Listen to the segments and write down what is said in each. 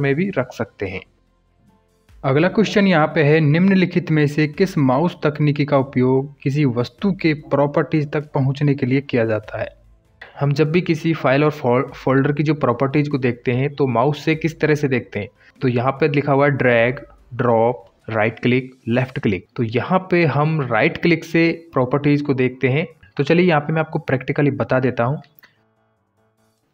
में भी रख सकते हैं अगला क्वेश्चन यहाँ पे है निम्नलिखित में से किस माउस तकनीकी का उपयोग किसी वस्तु के प्रॉपर्टीज तक पहुँचने के लिए किया जाता है हम जब भी किसी फाइल और फोल्डर की जो प्रॉपर्टीज को देखते हैं तो माउस से किस तरह से देखते हैं तो यहाँ पे लिखा हुआ है drag drop right click left click तो यहाँ पे हम राइट right क्लिक से प्रॉपर्टीज को देखते हैं तो चलिए यहाँ पे मैं आपको प्रैक्टिकली बता देता हूँ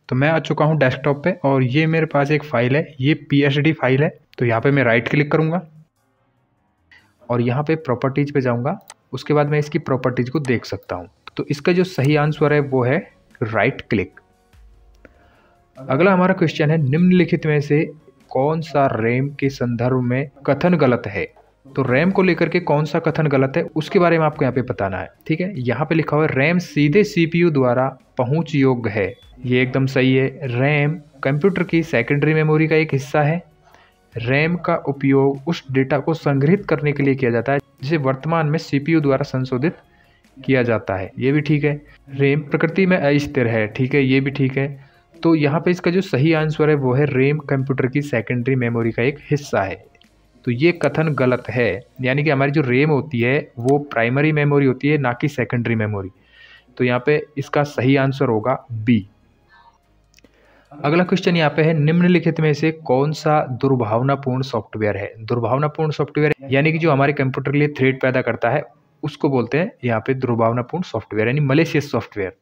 तो मैं आ चुका हूँ डेस्कटॉप पे और ये मेरे पास एक फ़ाइल है ये पी फाइल है तो यहाँ पे मैं राइट क्लिक करूँगा और यहाँ पे प्रॉपर्टीज़ पे जाऊँगा उसके बाद मैं इसकी प्रॉपर्टीज़ को देख सकता हूँ तो इसका जो सही आंसर है वो है राइट क्लिक अगला हमारा क्वेश्चन है निम्नलिखित में से कौन सा रेम के संदर्भ में कथन गलत है तो रैम को लेकर के कौन सा कथन गलत है उसके बारे में आपको यहाँ पे बताना है ठीक है यहाँ पे लिखा हुआ है रैम सीधे सीपीयू द्वारा पहुँच योग्य है ये एकदम सही है रैम कंप्यूटर की सेकेंडरी मेमोरी का एक हिस्सा है रैम का उपयोग उस डेटा को संग्रहित करने के लिए किया जाता है जिसे वर्तमान में सीपीयू द्वारा संशोधित किया जाता है ये भी ठीक है रेम प्रकृति में अस्थिर है ठीक है ये भी ठीक है तो यहाँ पे इसका जो सही आंसर है वो है रेम कंप्यूटर की सेकेंडरी मेमोरी का एक हिस्सा है तो ये कथन गलत है यानी कि हमारी जो रेम होती है वो प्राइमरी मेमोरी होती है ना कि सेकेंडरी मेमोरी तो यहाँ पे इसका सही आंसर होगा बी अगला क्वेश्चन यहाँ पे है निम्नलिखित में से कौन सा दुर्भावनापूर्ण सॉफ्टवेयर है दुर्भावनापूर्ण सॉफ्टवेयर यानी कि जो हमारे कंप्यूटर के लिए थ्रेड पैदा करता है उसको बोलते हैं यहाँ पे दुर्भावनापूर्ण सॉफ्टवेयर यानी मलेशियस सॉफ्टवेयर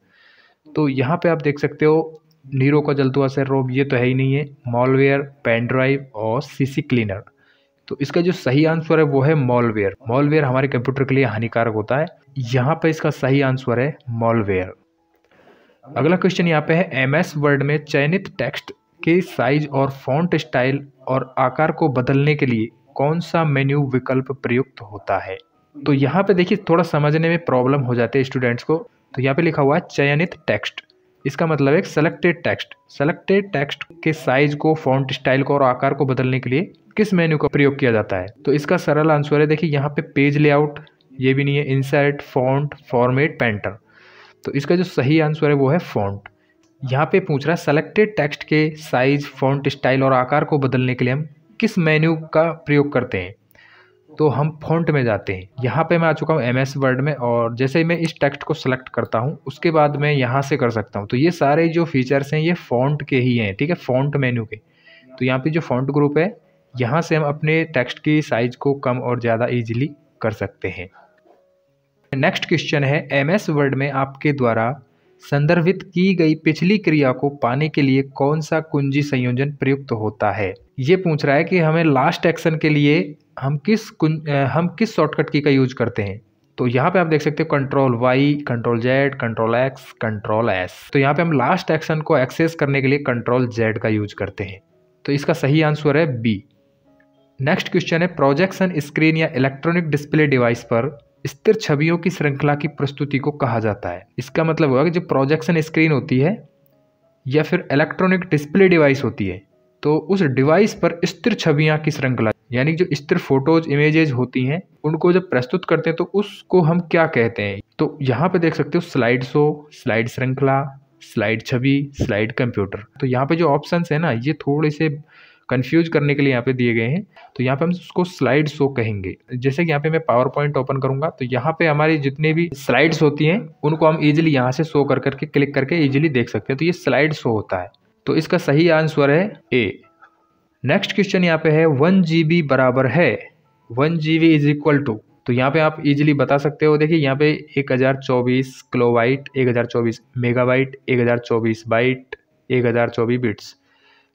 तो यहाँ पे आप देख सकते हो नीरो का जलतुआ हुआ सर रोब ये तो है ही नहीं है मॉलवेयर पेन ड्राइव और सीसी क्लीनर तो इसका जो सही आंसर है वो है मॉलवेयर मॉलवेयर हमारे कंप्यूटर के लिए हानिकारक होता है यहाँ पर इसका सही आंसर है मॉलवेयर अगला क्वेश्चन यहाँ पे है एम एस वर्ड में चयनित टेक्स्ट के साइज और फॉन्ट स्टाइल और आकार को बदलने के लिए कौन सा मेन्यू विकल्प प्रयुक्त होता है तो यहाँ पे देखिए थोड़ा समझने में प्रॉब्लम हो जाती है स्टूडेंट्स को तो यहाँ पे लिखा हुआ है चयनित टेक्स्ट इसका मतलब है सेलेक्टेड टेक्स्ट सेलेक्टेड टेक्स्ट के साइज को फॉन्ट स्टाइल को और आकार को बदलने के लिए किस मेन्यू का प्रयोग किया जाता है तो इसका सरल आंसर है देखिए यहाँ पे पेज लेआउट ये भी नहीं है इंसर्ट फॉन्ट फॉर्मेट पेंटर तो इसका जो सही आंसर है वो है फॉन्ट यहाँ पे पूछ रहा है सेलेक्टेड टेक्स्ट के साइज फॉन्ट स्टाइल और आकार को बदलने के लिए हम किस मेन्यू का प्रयोग करते हैं तो हम फ़ॉन्ट में जाते हैं यहाँ पे मैं आ चुका हूँ एम एस वर्ड में और जैसे ही मैं इस टेक्स्ट को सिलेक्ट करता हूँ उसके बाद मैं यहाँ से कर सकता हूँ तो ये सारे जो फीचर्स हैं ये फ़ॉन्ट के ही हैं ठीक है फ़ॉन्ट मेन्यू के तो यहाँ पे जो फ़ॉन्ट ग्रुप है यहाँ से हम अपने टेक्स्ट की साइज़ को कम और ज़्यादा ईजिली कर सकते हैं नेक्स्ट क्वेश्चन है एम एस वर्ड में आपके द्वारा संदर्भित की गई पिछली क्रिया को पाने के लिए कौन सा कुंजी संयोजन प्रयुक्त होता है ये पूछ रहा है कि हमें लास्ट एक्शन के लिए हम किस हम किस शॉर्टकट की का यूज करते हैं तो यहाँ पे आप देख सकते हो control Y control Z control X control S तो यहाँ पे हम लास्ट एक्शन को एक्सेस करने के लिए कंट्रोल जेड का यूज करते हैं तो इसका सही आंसर है बी नेक्स्ट क्वेश्चन है प्रोजेक्शन स्क्रीन या इलेक्ट्रॉनिक डिस्प्ले डिवाइस पर स्थिर छवियों की श्रृंखला की प्रस्तुति को कहा जाता है इसका मतलब होगा कि जो प्रोजेक्शन स्क्रीन होती है या फिर इलेक्ट्रॉनिक डिस्प्ले डिवाइस होती है तो उस डिवाइस पर स्थिर छवियाँ की श्रृंखला यानी जो स्थिर फोटोज इमेजेज होती हैं उनको जब प्रस्तुत करते हैं तो उसको हम क्या कहते हैं तो यहाँ पे देख सकते हो स्लाइड शो स्लाइड श्रृंखला स्लाइड छवि स्लाइड कंप्यूटर तो यहाँ पे जो ऑप्शन है ना ये थोड़े से कन्फ्यूज करने के लिए यहाँ पे दिए गए हैं तो यहाँ पे हम उसको स्लाइड शो कहेंगे जैसे कि यहाँ पे मैं पावर पॉइंट ओपन करूंगा तो यहाँ पे हमारी जितनी भी स्लाइड्स होती हैं उनको हम इजिली यहाँ से शो कर करके क्लिक करके इजिली देख सकते हैं तो ये स्लाइड शो होता है तो इसका सही आंसर है ए नेक्स्ट क्वेश्चन यहाँ पे है वन जी बराबर है one G B is equal to तो यहाँ पे आप इजीली बता सकते हो देखिए यहाँ पे 1024 किलोवाइट 1024 मेगाबाइट 1024 बाइट 1024 बिट्स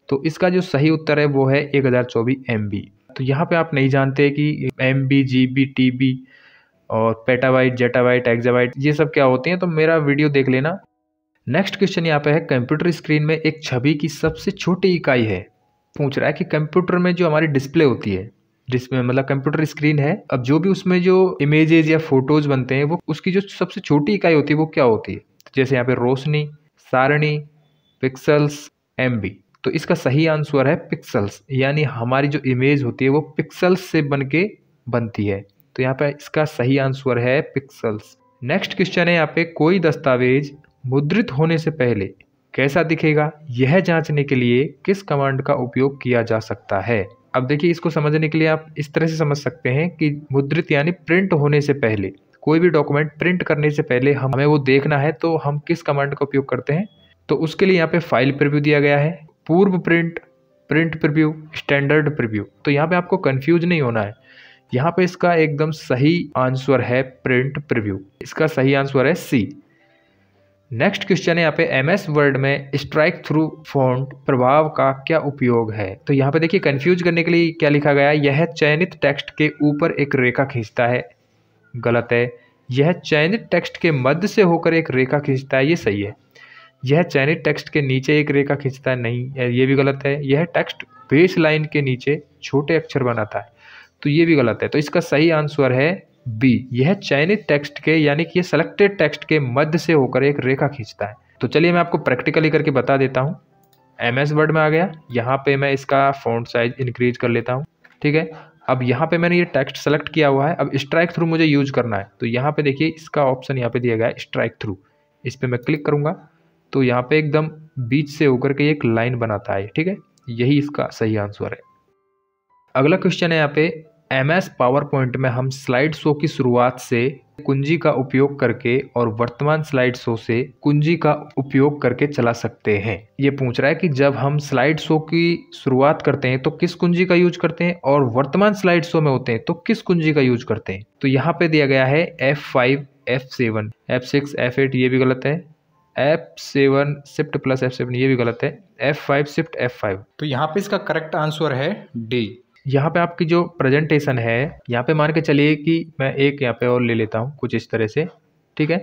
तो इसका जो सही उत्तर है वो है 1024 एमबी तो यहाँ पे आप नहीं जानते कि M B G B T B और पेटावाइट जेटावाइट एक्जाबाइट ये सब क्या होते हैं तो मेरा वीडियो देख लेना नेक्स्ट क्वेश्चन यहाँ पे है कंप्यूटर स्क्रीन में एक छवि की सबसे छोटी इकाई है पूछ रहा है कि कंप्यूटर में जो हमारी डिस्प्ले होती है जिसमें मतलब कंप्यूटर स्क्रीन है अब जो भी उसमें जो इमेजेस या फोटोज बनते हैं वो उसकी जो सबसे छोटी इकाई होती है वो क्या होती है जैसे यहाँ पे रोशनी सारणी पिक्सल्स एम तो इसका सही आंसर है पिक्सल्स यानी हमारी जो इमेज होती है वो पिक्सल्स से बन के बनती है तो यहाँ पे इसका सही आंसर है पिक्सल्स नेक्स्ट क्वेश्चन है यहाँ पे कोई दस्तावेज मुद्रित होने से पहले कैसा दिखेगा यह जांचने के लिए किस कमांड का उपयोग किया जा सकता है अब देखिए इसको समझने के लिए आप इस तरह से समझ सकते हैं कि मुद्रित यानी प्रिंट होने से पहले कोई भी डॉक्यूमेंट प्रिंट करने से पहले हम हमें वो देखना है तो हम किस कमांड का उपयोग करते हैं तो उसके लिए यहाँ पे फाइल प्रिव्यू दिया गया है पूर्व print print preview standard preview तो यहाँ पे आपको कंफ्यूज नहीं होना है यहाँ पे इसका एकदम सही आंसर है प्रिंट प्रिव्यू इसका सही आंसर है सी नेक्स्ट क्वेश्चन है यहाँ पे एम एस वर्ड में स्ट्राइक थ्रू फॉन्ट प्रभाव का क्या उपयोग है तो यहाँ पे देखिए कंफ्यूज करने के लिए क्या लिखा गया यह चयनित टेक्स्ट के ऊपर एक रेखा खींचता है गलत है यह चयनित टेक्स्ट के मध्य से होकर एक रेखा खींचता है ये सही है यह चयनित टेक्स्ट के नीचे एक रेखा खींचता है नहीं ये भी गलत है यह टेक्स्ट बेस लाइन के नीचे छोटे अक्षर बनाता है तो ये भी गलत है तो इसका सही आंसर है बी यह चयनित टेक्स्ट के यानी कि यह सेलेक्टेड टेक्स्ट के मध्य से होकर एक रेखा खींचता है तो चलिए मैं आपको प्रैक्टिकली करके बता देता हूँ एम एस वर्ड में आ गया यहाँ पे मैं इसका फ़ॉन्ट साइज इंक्रीज कर लेता हूँ ठीक है अब यहाँ पे मैंने ये टेक्स्ट सेलेक्ट किया हुआ है अब स्ट्राइक थ्रू मुझे यूज करना है तो यहाँ पे देखिए इसका ऑप्शन यहाँ पे दिया गया है स्ट्राइक थ्रू इस पर मैं क्लिक करूँगा तो यहाँ पे एकदम बीच से होकर के एक लाइन बनाता है ठीक है यही इसका सही आंसर है अगला क्वेश्चन है यहाँ पे एम एस पावर पॉइंट में हम स्लाइड शो की शुरुआत से कुंजी का उपयोग करके और वर्तमान स्लाइड शो से कुंजी का उपयोग करके चला सकते हैं ये पूछ रहा है कि जब हम स्लाइड शो की शुरुआत करते हैं तो किस कुंजी का यूज करते हैं और वर्तमान स्लाइड शो में होते हैं तो किस कुंजी का यूज करते हैं तो यहाँ पे दिया गया है F five F seven F six F eight ये भी गलत है F seven shift plus F seven ये भी गलत है F five shift F five तो यहाँ पे इसका करेक्ट आंसर है डी यहाँ पे आपकी जो प्रेजेंटेशन है यहाँ पे मान के चलिए कि मैं एक यहाँ पे और ले लेता हूँ कुछ इस तरह से ठीक है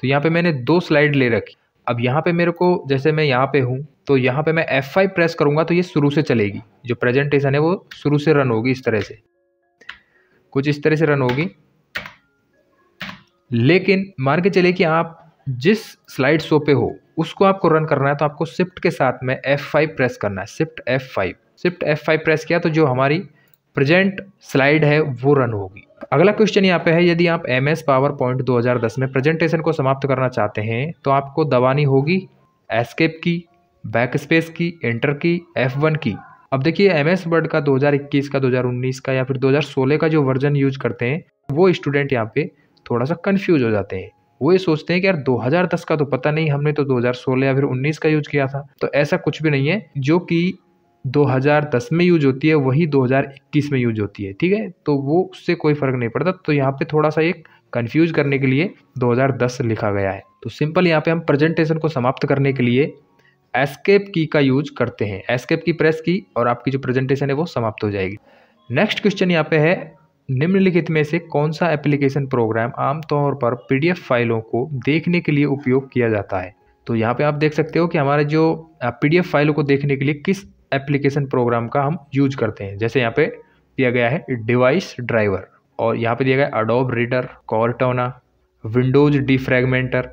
तो यहाँ पे मैंने दो स्लाइड ले रखी अब यहाँ पे मेरे को जैसे मैं यहाँ पे हूँ तो यहाँ पे मैं F5 प्रेस करूँगा तो ये शुरू से चलेगी जो प्रेजेंटेशन है वो शुरू से रन होगी इस तरह से कुछ इस तरह से रन होगी लेकिन मान के चलिए कि आप जिस स्लाइड शो पे हो उसको आपको रन करना है तो आपको शिफ्ट के साथ में F5 प्रेस करना है shift F5 shift F five press किया तो जो हमारी प्रेजेंट स्लाइड है वो रन होगी अगला क्वेश्चन यहाँ पे है यदि आप एम एस पावर पॉइंट दो हज़ार दस में प्रेजेंटेशन को समाप्त करना चाहते हैं तो आपको दबानी होगी एस्केप की बैक स्पेस की एंटर की एफ वन की अब देखिए एम एस वर्ड का 2021 का 2019 का या फिर 2016 का जो वर्जन यूज करते हैं वो स्टूडेंट यहाँ पे थोड़ा सा कन्फ्यूज हो जाते हैं वो ये सोचते हैं कि यार 2010 का तो पता नहीं हमने तो 2016 या फिर 19 का यूज किया था तो ऐसा कुछ भी नहीं है जो कि 2010 में यूज होती है वही 2021 में यूज होती है ठीक है तो वो उससे कोई फ़र्क नहीं पड़ता तो यहाँ पे थोड़ा सा एक कंफ्यूज करने के लिए 2010 लिखा गया है तो सिंपल यहाँ पे हम प्रेजेंटेशन को समाप्त करने के लिए एस्केप की का यूज करते हैं एस्केप की प्रेस की और आपकी जो प्रेजेंटेशन है वो समाप्त हो जाएगी नेक्स्ट क्वेश्चन यहाँ पे है निम्नलिखित में से कौन सा एप्लीकेशन प्रोग्राम आमतौर पर पी फाइलों को देखने के लिए उपयोग किया जाता है तो यहाँ पे आप देख सकते हो कि हमारे जो पीडीएफ फाइलों को देखने के लिए किस एप्लीकेशन प्रोग्राम का हम यूज करते हैं जैसे यहाँ पे दिया गया है डिवाइस ड्राइवर और यहाँ पे दिया गया Adobe reader Cortana Windows defragmenter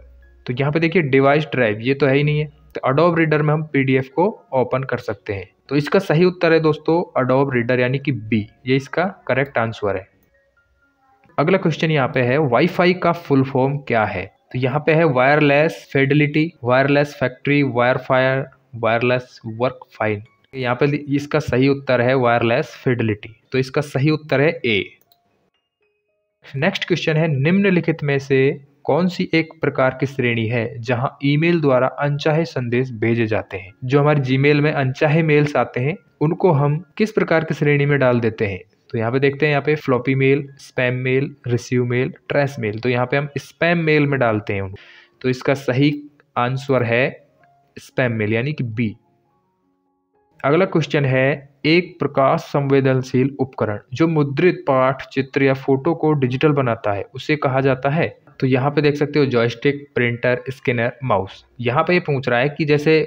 तो यहाँ पे देखिए डिवाइस ड्राइव ये तो है ही नहीं है तो अडोब रीडर में हम पी को ओपन कर सकते हैं तो इसका सही उत्तर है दोस्तों अडोब रीडर यानी कि बी ये इसका करेक्ट आंसर है अगला क्वेश्चन यहाँ पे है वाईफाई का फुल फॉर्म क्या है तो यहाँ पे है wireless fidelity wireless factory wire fire wireless work fine यहाँ पे इसका सही उत्तर है वायरलेस फिडिलिटी तो इसका सही उत्तर है ए नेक्स्ट क्वेश्चन है निम्नलिखित में से कौन सी एक प्रकार की श्रेणी है जहां ईमेल द्वारा अनचाहे संदेश भेजे जाते हैं जो हमारे जीमेल में अनचाहे मेल्स आते हैं उनको हम किस प्रकार की श्रेणी में डाल देते हैं तो यहाँ पे देखते हैं यहाँ पे floppy mail spam mail receive mail trace mail तो यहाँ पे हम स्पैम मेल में डालते हैं उनको तो इसका सही आंसर है स्पैम मेल यानी कि बी अगला क्वेश्चन है एक प्रकाश संवेदनशील उपकरण जो मुद्रित पाठ चित्र या फोटो को डिजिटल बनाता है उसे कहा जाता है तो यहाँ पे देख सकते हो जॉयस्टिक प्रिंटर स्कैनर माउस यहाँ पे ये पूछ रहा है कि जैसे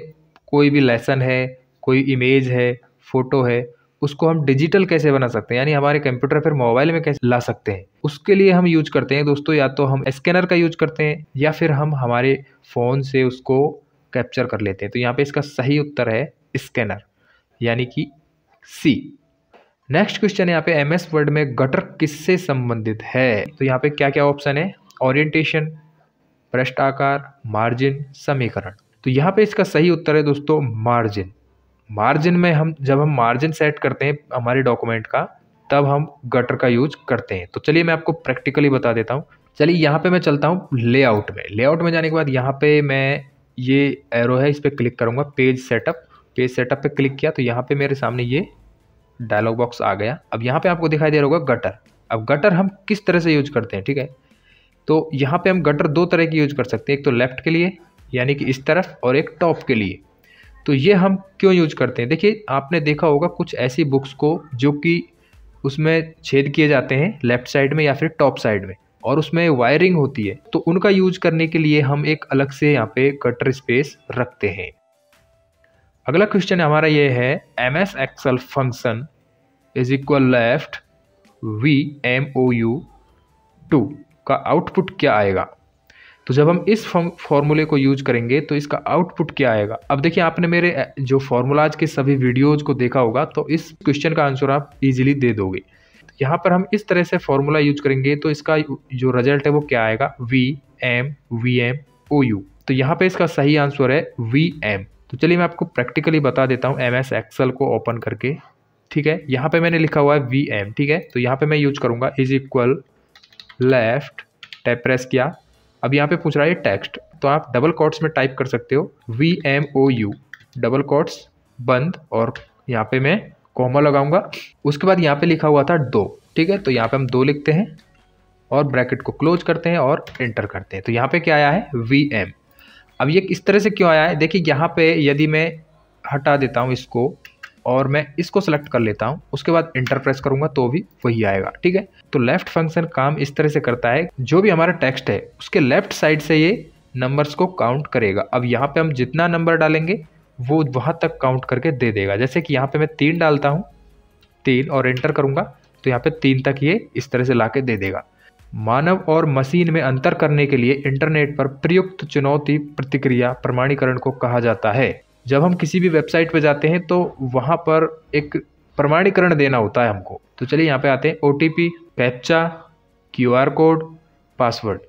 कोई भी लेसन है कोई इमेज है फोटो है उसको हम डिजिटल कैसे बना सकते हैं यानी हमारे कंप्यूटर फिर मोबाइल में कैसे ला सकते हैं उसके लिए हम यूज करते हैं दोस्तों या तो हम स्कैनर का यूज करते हैं या फिर हम हमारे फ़ोन से उसको कैप्चर कर लेते हैं तो यहाँ पे इसका सही उत्तर है स्कैनर यानी कि सी नेक्स्ट क्वेश्चन यहाँ पे एम एस वर्ड में गटर किससे संबंधित है तो यहाँ पे क्या क्या ऑप्शन है ओरिएंटेशन भ्रष्टाकार मार्जिन समीकरण तो यहाँ पे इसका सही उत्तर है दोस्तों मार्जिन मार्जिन में हम जब हम मार्जिन सेट करते हैं हमारे डॉक्यूमेंट का तब हम गटर का यूज करते हैं तो चलिए मैं आपको प्रैक्टिकली बता देता हूँ चलिए यहाँ पे मैं चलता हूँ लेआउट में लेआउट में जाने के बाद यहाँ पे मैं ये एरो है इस पर क्लिक करूँगा पेज सेटअप पेज सेटअप पे क्लिक किया तो यहाँ पे मेरे सामने ये डायलॉग बॉक्स आ गया अब यहाँ पे आपको दिखाई दे रहा होगा गटर अब गटर हम किस तरह से यूज करते हैं ठीक है तो यहाँ पे हम गटर दो तरह की यूज कर सकते हैं एक तो लेफ्ट के लिए यानी कि इस तरफ और एक टॉप के लिए तो ये हम क्यों यूज करते हैं देखिए आपने देखा होगा कुछ ऐसी बुक्स को जो कि उसमें छेद किए जाते हैं लेफ्ट साइड में या फिर टॉप साइड में और उसमें वायरिंग होती है तो उनका यूज करने के लिए हम एक अलग से यहाँ पे कटर स्पेस रखते हैं अगला क्वेश्चन हमारा ये है M S Excel function is equal left V M O U two का आउटपुट क्या आएगा तो जब हम इस फॉर्मूले को यूज करेंगे तो इसका आउटपुट क्या आएगा अब देखिए आपने मेरे जो फॉर्मूलाज के सभी वीडियोज को देखा होगा तो इस क्वेश्चन का आंसर आप इजीली दे दोगे तो यहाँ पर हम इस तरह से फॉर्मूला यूज करेंगे तो इसका जो रिजल्ट है वो क्या आएगा V M V M O U तो यहाँ पे इसका सही आंसर है वी एम तो चलिए मैं आपको प्रैक्टिकली बता देता हूँ एम एस एक्सल को ओपन करके ठीक है यहाँ पे मैंने लिखा हुआ है वी एम ठीक है तो यहाँ पे मैं यूज करूँगा is equal left tap press किया अब यहाँ पे पूछ रहा है टेक्स्ट तो आप डबल कोट्स में टाइप कर सकते हो V M O U double quotes बंद और यहाँ पे मैं कॉमा लगाऊंगा उसके बाद यहाँ पे लिखा हुआ था दो ठीक है तो यहाँ पे हम दो लिखते हैं और ब्रैकेट को क्लोज करते हैं और एंटर करते हैं तो यहाँ पे क्या आया है वी एम अब ये किस तरह से क्यों आया है देखिए यहाँ पे यदि मैं हटा देता हूँ इसको और मैं इसको सेलेक्ट कर लेता हूँ उसके बाद इंटर प्रेस करूंगा तो भी वही आएगा ठीक है तो लेफ्ट फंक्शन काम इस तरह से करता है जो भी हमारा टेक्स्ट है उसके लेफ्ट साइड से ये नंबर्स को काउंट करेगा अब यहाँ पे हम जितना नंबर डालेंगे वो वहाँ तक काउंट करके दे देगा जैसे कि यहाँ पे मैं तीन डालता हूँ तीन और एंटर करूँगा तो यहाँ पे तीन तक ये इस तरह से ला के दे देगा मानव और मशीन में अंतर करने के लिए इंटरनेट पर प्रयुक्त चुनौती प्रतिक्रिया प्रमाणीकरण को कहा जाता है जब हम किसी भी वेबसाइट पर जाते हैं तो वहाँ पर एक प्रमाणीकरण देना होता है हमको तो चलिए यहाँ पे आते हैं O T P captcha Q R code password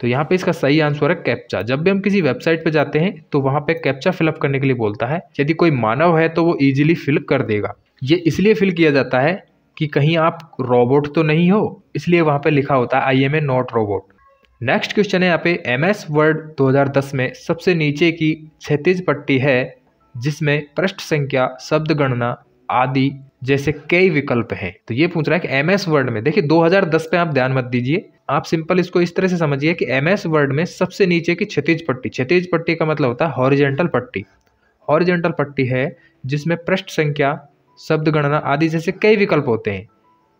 तो यहाँ पे इसका सही आंसर है कैप्चा जब भी हम किसी वेबसाइट पर जाते हैं तो वहाँ पे कैप्चा फिलअप करने के लिए बोलता है यदि कोई मानव है तो वो ईजिली फिल कर देगा ये इसलिए फिल किया जाता है कि कहीं आप रोबोट तो नहीं हो इसलिए वहाँ पे लिखा होता है I am a not robot next question है यहाँ पे एम एस वर्ड 2010 में सबसे नीचे की क्षतिज पट्टी है जिसमें पृष्ठ संख्या शब्द गणना आदि जैसे कई विकल्प हैं तो ये पूछ रहा है कि एम एस वर्ड में देखिए 2010 पे आप ध्यान मत दीजिए आप सिंपल इसको इस तरह से समझिए कि एम एस वर्ड में सबसे नीचे की क्षतिज पट्टी क्षतिज पट्टी का मतलब होता है हॉरिजेंटल पट्टी हॉरिजेंटल पट्टी है जिसमें पृष्ठ संख्या शब्द गणना आदि जैसे कई विकल्प होते हैं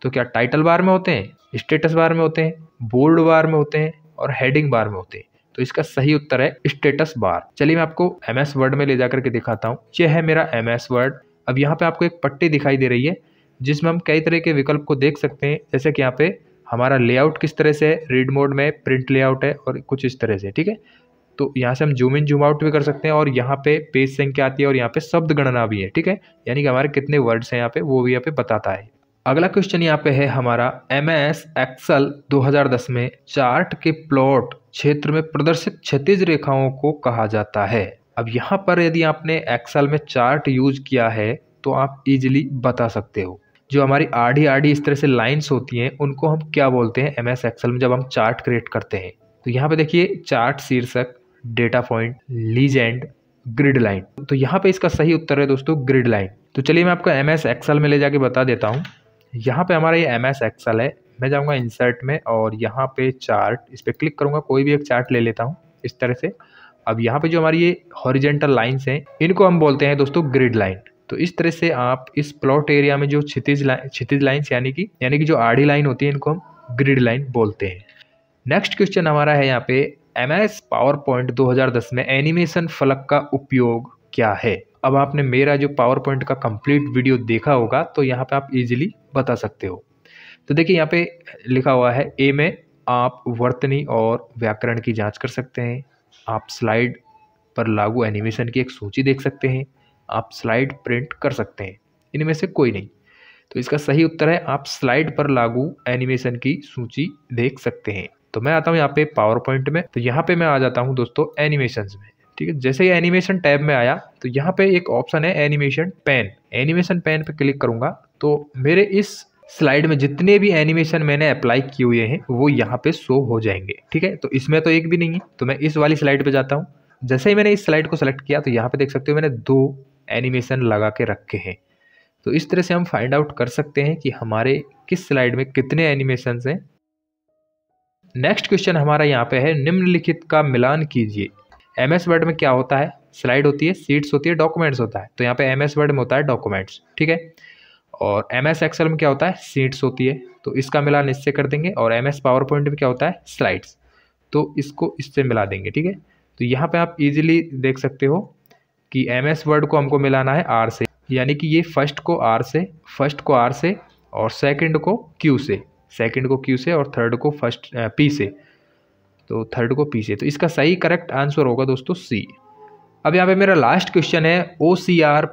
तो क्या टाइटल बार में होते हैं स्टेटस बार में होते हैं बोल्ड बार में होते हैं और हेडिंग बार में होते हैं तो इसका सही उत्तर है स्टेटस बार चलिए मैं आपको एम एस वर्ड में ले जाकर के दिखाता हूँ यह है मेरा एम एस वर्ड अब यहाँ पे आपको एक पट्टी दिखाई दे रही है जिसमें हम कई तरह के विकल्प को देख सकते हैं जैसे कि यहाँ पे हमारा लेआउट किस तरह से है रीड मोड में प्रिंट लेआउट है और कुछ इस तरह से ठीक है तो यहाँ से हम जूम इन जूम आउट भी कर सकते हैं और यहाँ पे पेज संख्या आती है और यहाँ पे शब्द गणना भी है ठीक है यानी कि हमारे कितने वर्ड्स हैं यहाँ पे वो भी यहाँ पे बताता है अगला क्वेश्चन यहाँ पे है हमारा एम एस एक्सल में चार्ट के प्लॉट क्षेत्र में प्रदर्शित क्षतिज रेखाओं को कहा जाता है अब यहाँ पर यदि आपने एक्सल में चार्ट यूज किया है तो आप इजिली बता सकते हो जो हमारी आधी आढ़ी इस तरह से लाइंस होती हैं उनको हम क्या बोलते हैं एम एस एक्सल में जब हम चार्ट क्रिएट करते हैं तो यहाँ पे देखिए चार्ट शीर्षक data point legend grid line तो यहाँ पे इसका सही उत्तर है दोस्तों ग्रिड लाइन तो चलिए मैं आपको एम एस एक्सल में ले जाके बता देता हूँ यहाँ पे हमारा ये एम एस एक्सल है मैं जाऊँगा इंसर्ट में और यहाँ पे चार्ट इस पर क्लिक करूँगा कोई भी एक चार्ट ले लेता हूँ इस तरह से अब यहाँ पे जो हमारी ये हॉरिजेंटल लाइन्स हैं इनको हम बोलते हैं दोस्तों ग्रिड लाइन तो इस तरह से आप इस प्लॉट एरिया में जो क्षितिज लाइन क्षितिज लाइन्स यानी कि यानी कि जो आड़ी लाइन होती है इनको हम ग्रिड लाइन बोलते हैं नेक्स्ट क्वेश्चन हमारा है यहाँ पे एम एस पावर पॉइंट दस में एनिमेशन फलक का उपयोग क्या है अब आपने मेरा जो पावर पॉइंट का कंप्लीट वीडियो देखा होगा तो यहाँ पे आप इजीली बता सकते हो तो देखिए यहाँ पे लिखा हुआ है ए में आप वर्तनी और व्याकरण की जांच कर सकते हैं आप स्लाइड पर लागू एनिमेशन की एक सूची देख सकते हैं आप स्लाइड प्रिंट कर सकते हैं इनमें से कोई नहीं तो इसका सही उत्तर है आप स्लाइड पर लागू एनिमेशन की सूची देख सकते हैं तो मैं आता हूँ यहाँ पे पावर पॉइंट में तो यहाँ पे मैं आ जाता हूँ दोस्तों एनिमेशन में ठीक है जैसे ही एनिमेशन टैब में आया तो यहाँ पे एक ऑप्शन है एनिमेशन पेन एनिमेशन पेन पे क्लिक करूंगा तो मेरे इस स्लाइड में जितने भी एनिमेशन मैंने अप्लाई किए हुए हैं वो यहाँ पे शो हो जाएंगे ठीक है तो इसमें तो एक भी नहीं है तो मैं इस वाली स्लाइड पे जाता हूँ जैसे ही मैंने इस स्लाइड को सेलेक्ट किया तो यहाँ पे देख सकते हो मैंने दो एनिमेशन लगा के रखे हैं तो इस तरह से हम फाइंड आउट कर सकते हैं कि हमारे किस स्लाइड में कितने एनिमेशन हैं नेक्स्ट क्वेश्चन हमारा यहाँ पे है निम्नलिखित का मिलान कीजिए एम एस वर्ड में क्या होता है स्लाइड होती है सीट्स होती है डॉक्यूमेंट्स होता है तो यहाँ पे एम एस वर्ड में होता है डॉक्यूमेंट्स ठीक है और एम एस एक्सल में क्या होता है सीट्स होती है तो इसका मिलान इससे कर देंगे और एम एस पावर पॉइंट में क्या होता है स्लाइड्स तो इसको इससे मिला देंगे ठीक है तो यहाँ पर आप ईजिली देख सकते हो कि एम एस वर्ड को हमको मिलाना है आर से यानी कि ये फर्स्ट को आर से फर्स्ट को आर से और सेकंड को क्यू से सेकंड को क्यू से और थर्ड को फर्स्ट पी से तो थर्ड को पी से तो इसका सही करेक्ट आंसर होगा दोस्तों सी अब यहाँ पे मेरा लास्ट क्वेश्चन है ओ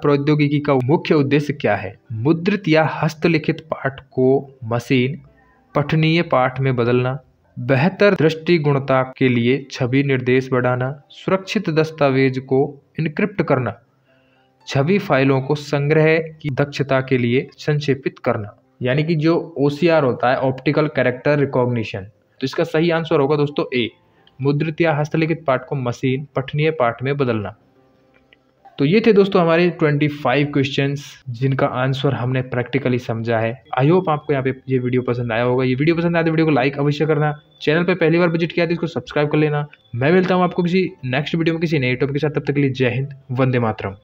प्रौद्योगिकी का मुख्य उद्देश्य क्या है मुद्रित या हस्तलिखित पाठ को मशीन पठनीय पाठ में बदलना बेहतर दृष्टि गुणता के लिए छवि निर्देश बढ़ाना सुरक्षित दस्तावेज को इनक्रिप्ट करना छवि फाइलों को संग्रह की दक्षता के लिए संक्षेपित करना यानी कि जो ओ होता है ऑप्टिकल कैरेक्टर रिकॉग्निशन तो इसका सही आंसर होगा दोस्तों ए मुद्रित या हस्तलिखित पाठ को मशीन पठनीय पाठ में बदलना तो ये थे दोस्तों हमारे 25 क्वेश्चंस जिनका आंसर हमने प्रैक्टिकली समझा है आई होप आपको यहाँ पे ये वीडियो पसंद आया होगा ये वीडियो पसंद आया तो वीडियो को लाइक अवश्य करना चैनल पे पहली बार विजिट किया तो इसको सब्सक्राइब कर लेना मैं मिलता हूँ आपको किसी नेक्स्ट वीडियो में किसी नए टॉपिक के साथ तब तक के लिए जय हिंद वंदे मातरम